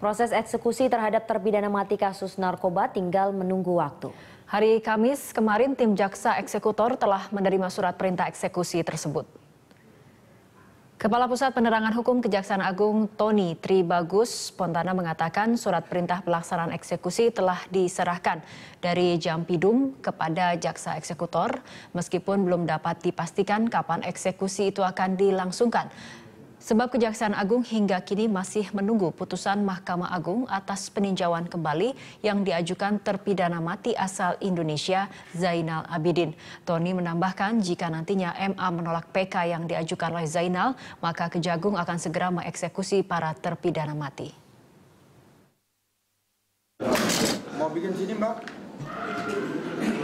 Proses eksekusi terhadap terpidana mati kasus narkoba tinggal menunggu waktu. Hari Kamis kemarin tim jaksa eksekutor telah menerima surat perintah eksekusi tersebut. Kepala Pusat Penerangan Hukum Kejaksaan Agung Tony Tribagus Pontana mengatakan surat perintah pelaksanaan eksekusi telah diserahkan dari Jampidum kepada jaksa eksekutor meskipun belum dapat dipastikan kapan eksekusi itu akan dilangsungkan. Sebab Kejaksaan Agung hingga kini masih menunggu putusan Mahkamah Agung atas peninjauan kembali yang diajukan terpidana mati asal Indonesia Zainal Abidin. Tony menambahkan jika nantinya MA menolak PK yang diajukan oleh Zainal, maka Kejagung akan segera mengeksekusi para terpidana mati. Mau bikin sini, Mbak?